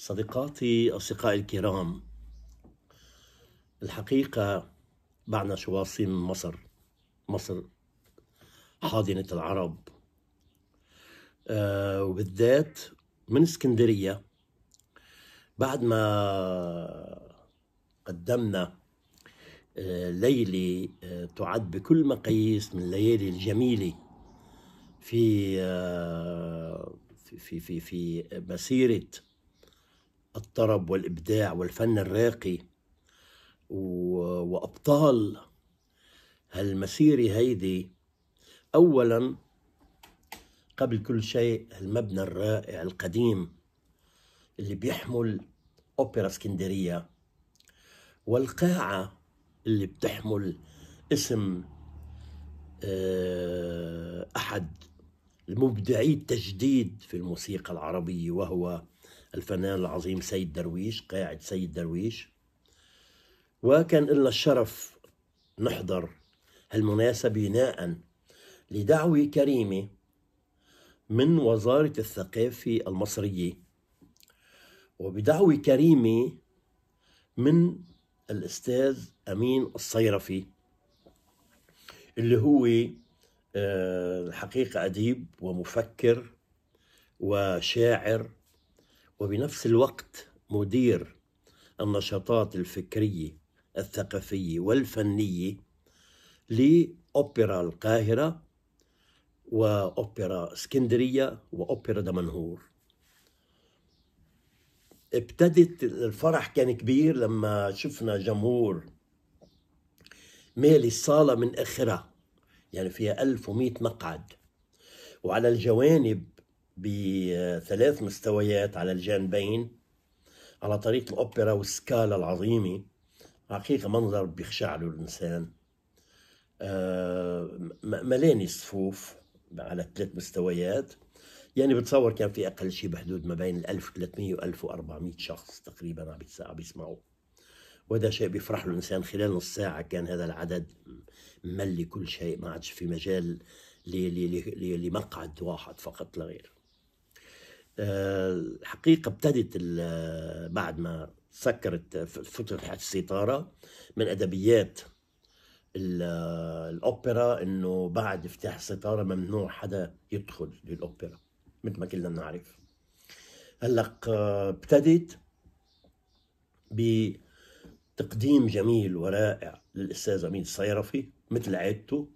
صديقاتي أصدقائي الكرام الحقيقة بعنا شواصي من مصر مصر حاضنة العرب آه وبالذات من اسكندرية بعد ما قدمنا آه، ليلة آه، تعد بكل مقاييس من الليالي الجميلة في آه، في في في مسيره الطرب والإبداع والفن الراقي وأبطال هالمسيرة هيدي أولا قبل كل شيء المبنى الرائع القديم اللي بيحمل أوبرا اسكندرية والقاعة اللي بتحمل اسم آه، أحد المبدعي التجديد في الموسيقى العربية وهو الفنان العظيم سيد درويش قاعد سيد درويش وكان لنا الشرف نحضر هالمناسبة بناء لدعوة كريمة من وزارة الثقافة المصرية وبدعوة كريمة من الأستاذ أمين الصيرفي اللي هو آه، الحقيقة أديب ومفكر وشاعر وبنفس الوقت مدير النشاطات الفكرية الثقافية والفنية لأوبرا القاهرة وأوبرا اسكندرية وأوبرا دمنهور ابتدت الفرح كان كبير لما شفنا جمهور مالي الصالة من آخرها يعني فيها 1100 مقعد وعلى الجوانب بثلاث مستويات على الجانبين على طريق الأوبرا والسكالا العظيمة حقيقة منظر بيخشع له الإنسان آه، ملاني صفوف على الثلاث مستويات يعني بتصور كان في أقل شيء بحدود ما بين 1300 و 1400 شخص تقريبا عم بيسمعوا وهذا شيء بيفرح له الإنسان خلال نص ساعة كان هذا العدد ملي كل شيء ما عادش في مجال لمقعد واحد فقط غير الحقيقة ابتدت آه، بعد ما سكرت آه، فتحت الستارة من أدبيات آه، الأوبرا إنه بعد افتتاح الستارة ممنوع حدا يدخل للأوبرا مثل ما كلنا بنعرف هلق ابتدت بتقديم جميل ورائع للأستاذ أمين الصيرفي مثل عادته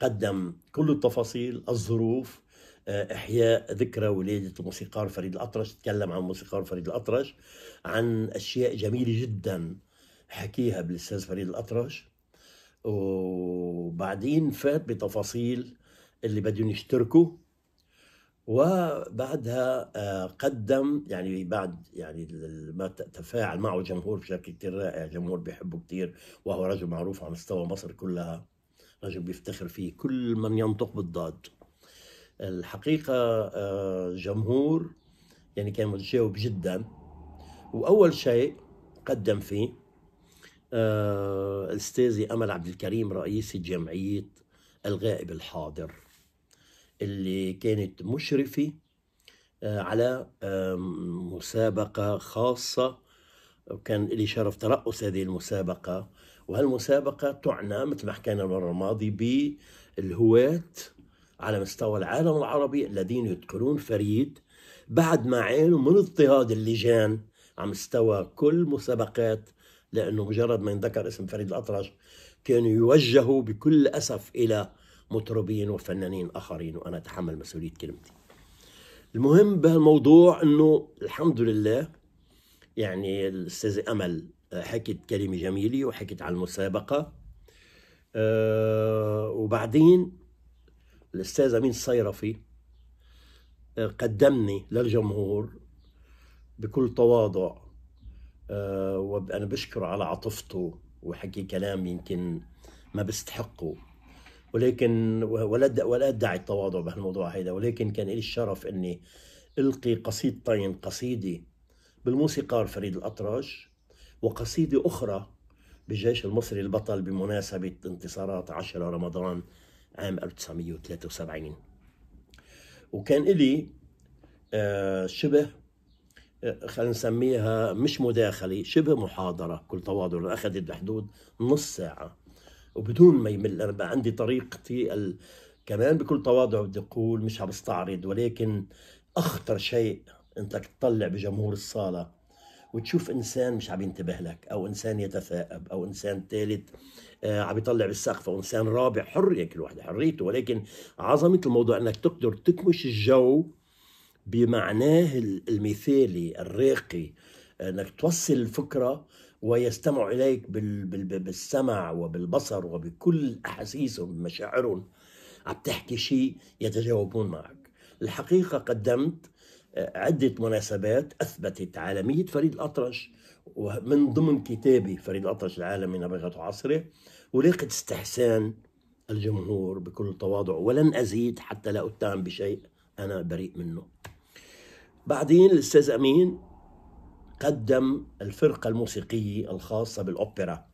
قدم كل التفاصيل الظروف إحياء ذكرى ولادة الموسيقار فريد الأطرش تكلم عن موسيقار فريد الأطرش عن أشياء جميلة جدا حكيها بالأستاذ فريد الأطرش وبعدين فات بتفاصيل اللي بدهم يشتركوا وبعدها آه، قدم يعني بعد يعني ما تفاعل معه جمهور بشكل كثير رائع جمهور بيحبه كثير وهو رجل معروف على مستوى مصر كلها رجل بيفتخر فيه كل من ينطق بالضاد الحقيقة آه، جمهور يعني كان متجاوب جدا وأول شيء قدم فيه آه، أستاذي أمل عبد الكريم رئيس جمعية الغائب الحاضر اللي كانت مشرفة آه، على مسابقة خاصة وكان لي شرف ترأس هذه المسابقة وهالمسابقة تعنى مثل ما حكينا المرة الماضية بالهواة على مستوى العالم العربي الذين يذكرون فريد بعد ما عانوا من اضطهاد اللجان على مستوى كل مسابقات لانه مجرد ما ينذكر اسم فريد الاطرش كانوا يوجهوا بكل اسف الى مطربين وفنانين اخرين وانا اتحمل مسؤوليه كلمتي. المهم بهالموضوع انه الحمد لله يعني الاستاذه امل حكت كلمه جميله وحكت على المسابقه أه وبعدين الأستاذ أمين الصيرفي آه، قدمني للجمهور بكل تواضع آه، وأنا بشكره على عاطفته وحكي كلام يمكن ما بستحقه ولكن ولا ولا ادعي التواضع بهالموضوع هيدا ولكن كان لي الشرف اني القي قصيدتين قصيده بالموسيقار فريد الاطرش وقصيده اخرى بالجيش المصري البطل بمناسبه انتصارات 10 رمضان عام 1973 وكان إلي آه، شبه آه، خلينا نسميها مش مداخلة شبه محاضرة كل تواضع أخذت بحدود نص ساعة وبدون ما يمل أنا بقى عندي طريقتي ال... كمان بكل تواضع بدي أقول مش عم بستعرض ولكن أخطر شيء أنك تطلع بجمهور الصالة وتشوف انسان مش عم ينتبه لك او انسان يتثاءب او انسان ثالث آه، عم يطلع بالسقف او انسان رابع حريه كل واحد حريته ولكن عظمه الموضوع انك تقدر تكمش الجو بمعناه المثالي الراقي آه، انك توصل الفكره ويستمع اليك بالسمع وبالبصر وبكل احاسيسهم بمشاعرهم عم تحكي شيء يتجاوبون معك الحقيقه قدمت عدة مناسبات أثبتت عالمية فريد الأطرش ومن ضمن كتابي فريد الأطرش العالمي نبغة عصره ولاقت استحسان الجمهور بكل تواضع ولن أزيد حتى لا أتهم بشيء أنا بريء منه بعدين الأستاذ أمين قدم الفرقة الموسيقية الخاصة بالأوبرا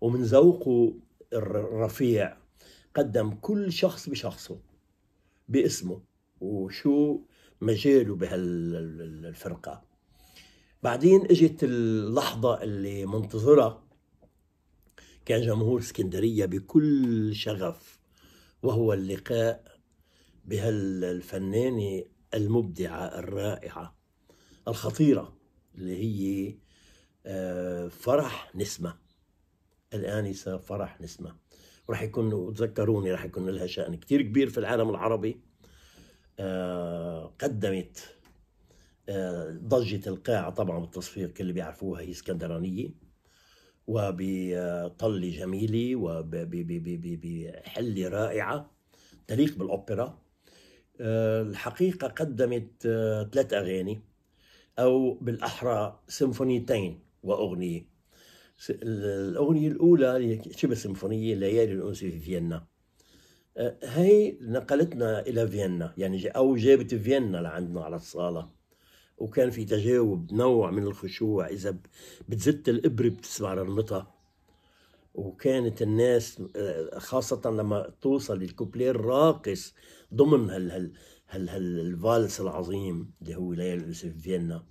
ومن ذوقه الرفيع قدم كل شخص بشخصه باسمه وشو مجاله بهالفرقة بعدين اجت اللحظة اللي منتظرها كان جمهور اسكندرية بكل شغف وهو اللقاء بهالفنانة المبدعة الرائعة الخطيرة اللي هي آه، فرح نسمة الآنسة فرح نسمة رح يكون تذكروني رح يكون لها شأن كتير كبير في العالم العربي آه، قدمت آه، ضجة القاعة طبعا بالتصفير كل بيعرفوها هي اسكندرانية وبطلة جميلة وبحلة رائعة تليق بالأوبرا آه، الحقيقة قدمت ثلاث أغاني أو بالأحرى سيمفونيتين وأغنية الأغنية الأولى شبه سيمفونية ليالي الأنس في فيينا آه، هي نقلتنا إلى فيينا يعني أو جابت فيينا لعندنا على الصالة وكان في تجاوب نوع من الخشوع إذا بتزت الإبرة بتسمع رمتها وكانت الناس آه، خاصة لما توصل الكوبليه راقص ضمن هال هال هال هالفالس العظيم اللي هو ليالي يوسف فيينا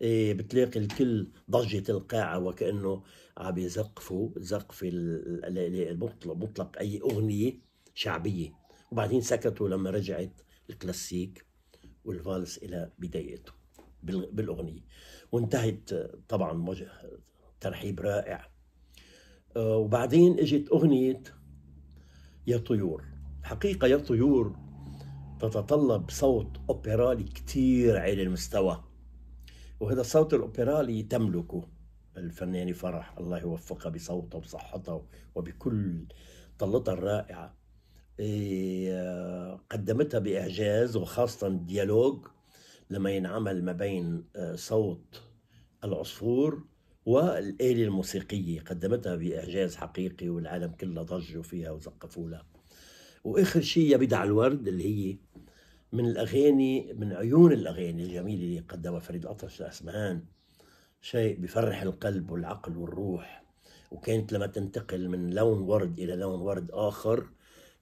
إيه بتلاقي الكل ضجة القاعة وكأنه عم يزقفوا زقف المطلق مطلق أي أغنية شعبية وبعدين سكتوا لما رجعت الكلاسيك والفالس إلى بدايته بالأغنية وانتهت طبعا ترحيب رائع آه، وبعدين اجت أغنية يا طيور حقيقة يا طيور تتطلب صوت أوبرالي كثير عالي المستوى وهذا الصوت الأوبرالي تملكه الفنانة فرح الله يوفقها بصوتها وبصحتها وبكل طلتها الرائعة آه، قدمتها بإعجاز وخاصة الديالوج لما ينعمل ما بين آه، صوت العصفور والآلة الموسيقية قدمتها بإعجاز حقيقي والعالم كله ضجوا فيها وزقفوا لها وآخر شيء يا بدع الورد اللي هي من الأغاني من عيون الأغاني الجميلة اللي قدمها فريد الأطرش الأسمهان شيء بفرح القلب والعقل والروح وكانت لما تنتقل من لون ورد إلى لون ورد آخر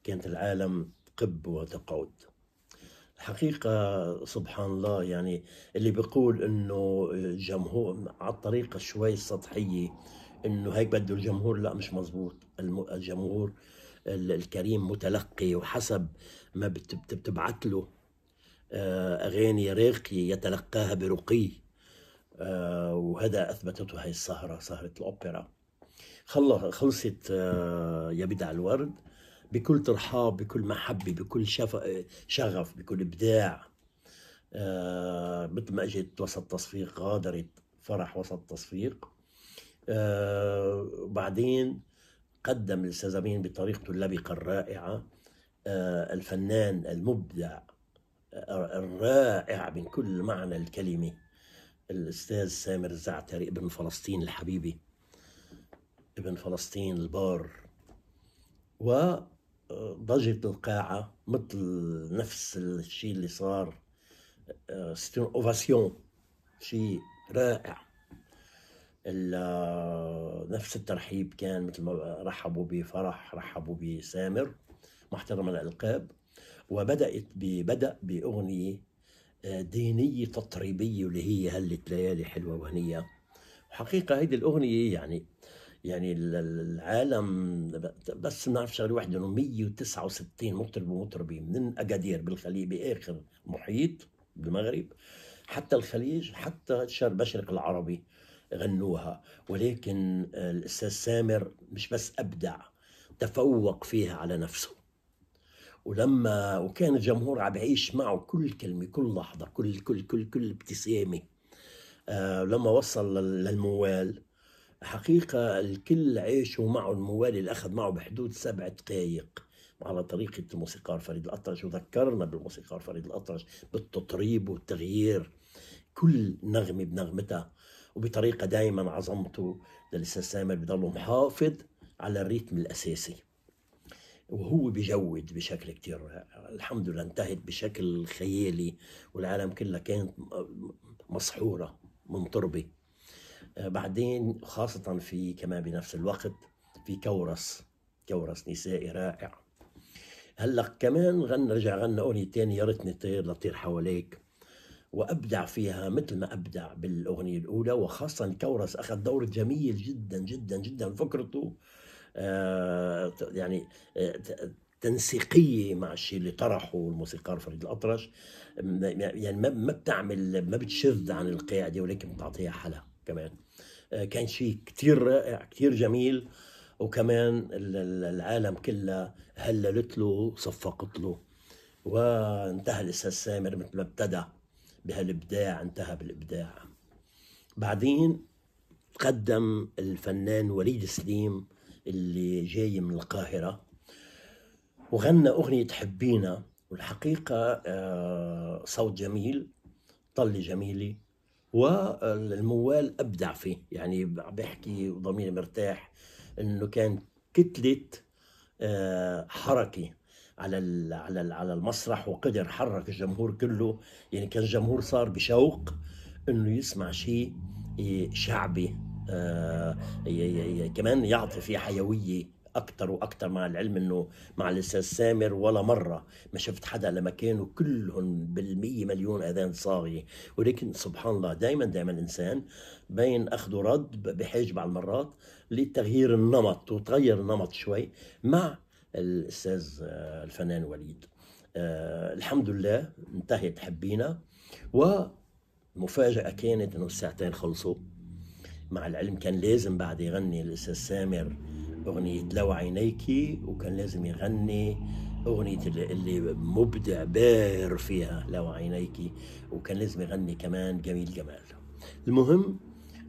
كانت العالم تقب وتقعد الحقيقة سبحان الله يعني اللي بيقول انه الجمهور على الطريقة شوي سطحية انه هيك بده الجمهور لا مش مزبوط الجمهور الكريم متلقي وحسب ما بتبعت له آه، اغاني راقية يتلقاها برقي آه، وهذا اثبتته هاي السهرة سهرة الاوبرا خلصت آه، يا بدع الورد بكل ترحاب بكل محبه بكل شف... شغف بكل ابداع آه مثل ما اجت وسط تصفيق غادرت فرح وسط تصفيق آه وبعدين قدم امين بطريقته اللبقه الرائعه آه الفنان المبدع آه، الرائع من كل معنى الكلمه الاستاذ سامر الزعتري ابن فلسطين الحبيبي ابن فلسطين البار و ضجت القاعة مثل نفس الشيء اللي صار آه، ستون اوفاسيون شيء رائع آه، نفس الترحيب كان مثل ما رحبوا بفرح رحبوا بسامر محترم الألقاب وبدأت ببدأ بأغنية آه، دينية تطريبية اللي هي هلت ليالي حلوة وهنية حقيقة هيدي الأغنية يعني يعني العالم بس نعرف شغله واحده انه 169 مطرب ومطربه من اكادير بالخليج باخر محيط بالمغرب حتى الخليج حتى المشرق العربي غنوها ولكن الاستاذ سامر مش بس ابدع تفوق فيها على نفسه ولما وكان الجمهور عم بعيش معه كل كلمه كل لحظه كل كل كل كل ابتسامه آه لما وصل للموال حقيقة الكل عاشوا معه الموالي اللي أخذ معه بحدود سبع دقائق على طريقة الموسيقار فريد الأطرش وذكرنا بالموسيقار فريد الأطرش بالتطريب والتغيير كل نغمة بنغمتها وبطريقة دائما عظمته للأستاذ سامر بضل محافظ على الريتم الأساسي وهو بجود بشكل كتير الحمد لله انتهت بشكل خيالي والعالم كلها كانت مسحورة منطربة آه، بعدين خاصة في كمان بنفس الوقت في كورس كورس نسائي رائع هلا كمان غنى رجع غنى أغنية تانية يا ريتني طير لطير حواليك وأبدع فيها مثل ما أبدع بالأغنية الأولى وخاصة الكورس أخذ دور جميل جدا جدا جدا فكرته آه يعني آه تنسيقيه مع الشيء اللي طرحه الموسيقار فريد الاطرش يعني ما بتعمل ما بتشذ عن القاعده ولكن بتعطيها حلا كمان آه، كان شيء كثير رائع كثير جميل وكمان العالم كلها هللت له صفقت له وانتهى الاستاذ سامر مثل ما ابتدى بهالابداع انتهى بالابداع بعدين تقدم الفنان وليد سليم اللي جاي من القاهرة وغنى أغنية حبينا والحقيقة آه، صوت جميل طلة جميلة والموال ابدع فيه يعني بحكي وضميري مرتاح انه كان كتله آه، حركه على على على المسرح وقدر حرك الجمهور كله يعني كان الجمهور صار بشوق انه يسمع شيء آه، شعبي آه، كمان يعطي فيه حيويه اكثر واكثر مع العلم انه مع الاستاذ سامر ولا مره ما شفت حدا لما كانوا كلهم بالمية مليون اذان صاغيه ولكن سبحان الله دائما دائما الانسان بين اخذ ورد بحاجه بعض المرات لتغيير النمط وتغير النمط شوي مع الاستاذ آه، الفنان وليد أه الحمد لله انتهت حبينا ومفاجأة كانت انه الساعتين خلصوا مع العلم كان لازم بعد يغني الاستاذ سامر أغنية لو عينيك وكان لازم يغني أغنية اللي مبدع بار فيها لو عينيك وكان لازم يغني كمان جميل جمال المهم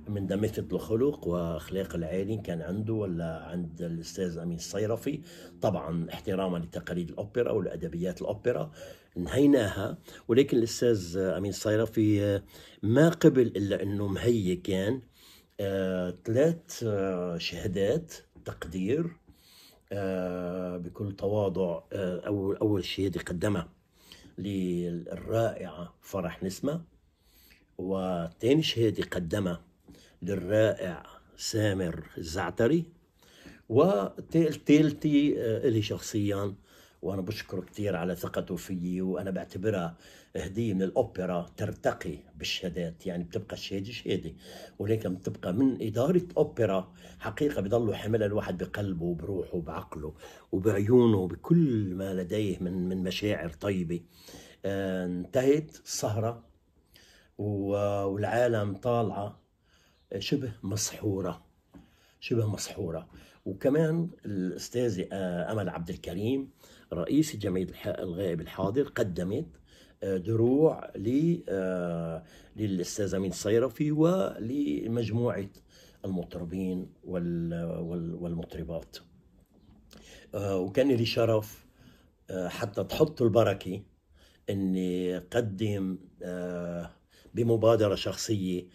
من مثل الخلق واخلاق العالي كان عنده ولا عند الاستاذ امين الصيرفي طبعا احتراما لتقاليد الاوبرا والادبيات الاوبرا انهيناها ولكن الاستاذ امين الصيرفي ما قبل الا انه مهيئ كان آه، ثلاث آه، شهادات التقدير آه، بكل تواضع آه، أول, أول شيء قدمها للرائعة فرح نسمة وثاني شهادة قدمها للرائع سامر الزعتري وثالثي إلي آه، شخصياً وانا بشكره كثير على ثقته فيي وانا بعتبرها هديه من الاوبرا ترتقي بالشهادات يعني بتبقى الشهاده شهاده ولكن بتبقى من اداره اوبرا حقيقه بضلوا حاملها الواحد بقلبه وبروحه وبعقله وبعيونه وبكل ما لديه من من مشاعر طيبه آه، انتهت السهره والعالم طالعه شبه مسحوره شبه مسحوره وكمان الاستاذه آه، امل عبد الكريم رئيس جمعية الغائب الحاضر قدمت آه، دروع آه، للأستاذ أمين الصيرفي ولمجموعة المطربين والمطربات آه، وكان لي شرف حتى تحط البركة أني قدم بمبادرة شخصية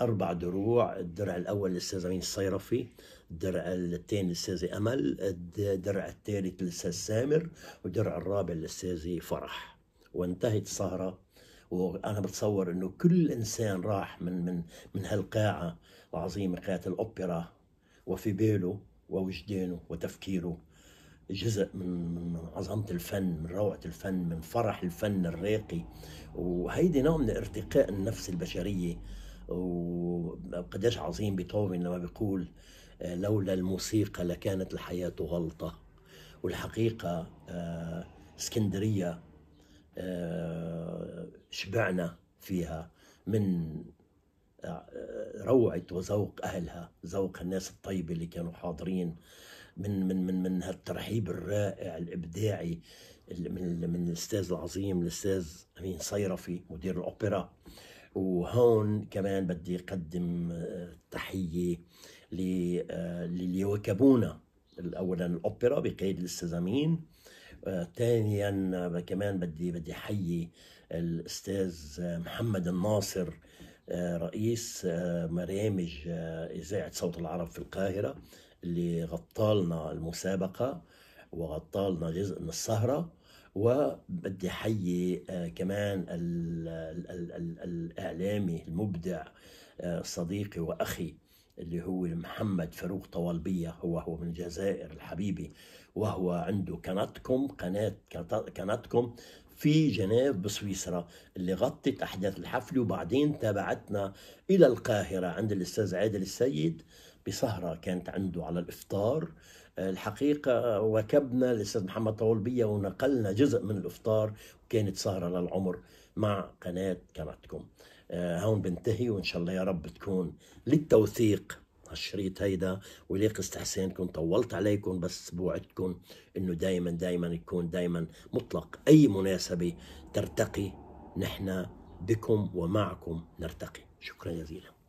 أربع دروع الدرع الأول للأستاذ أمين الصيرفي الدرع الثاني السازي أمل الدرع الثالث الأستاذ سامر والدرع الرابع لسازي فرح وانتهت السهرة وأنا بتصور أنه كل إنسان راح من من من هالقاعة العظيمة قاعة الأوبرا وفي باله ووجدانه وتفكيره جزء من عظمة الفن من روعة الفن من فرح الفن الراقي وهيدي نوع من ارتقاء النفس البشرية وقديش عظيم بيتهوفن لما بيقول لولا الموسيقى لكانت الحياة غلطة والحقيقة آه، اسكندرية آه، شبعنا فيها من آه، روعة وذوق أهلها ذوق الناس الطيبة اللي كانوا حاضرين من من من من هالترحيب الرائع الابداعي من من الاستاذ العظيم الاستاذ امين صيرفي مدير الاوبرا وهون كمان بدي اقدم تحيه لليوكابونا آه، اولا الاوبرا بقيد الاستاذامين آه، ثانيا آه، كمان بدي بدي احيي الاستاذ محمد الناصر رئيس برامج اذاعه صوت العرب في القاهره اللي غطى لنا المسابقه وغطى لنا جزء من السهره وبدي احيي كمان الـ الـ الـ الاعلامي المبدع صديقي واخي اللي هو محمد فاروق طوالبية هو هو من الجزائر الحبيبي وهو عنده قناتكم قناة قناتكم في جنيف بسويسرا اللي غطت أحداث الحفل وبعدين تابعتنا إلى القاهرة عند الأستاذ عادل السيد بسهرة كانت عنده على الإفطار الحقيقة وكبنا الأستاذ محمد طولبية ونقلنا جزء من الإفطار وكانت سهرة للعمر مع قناة قناتكم آه، هون بنتهي وان شاء الله يا رب تكون للتوثيق هالشريط هيدا وليق استحسانكم طولت عليكم بس بوعدكم انه دائما دائما يكون دائما مطلق اي مناسبه ترتقي نحن بكم ومعكم نرتقي شكرا جزيلا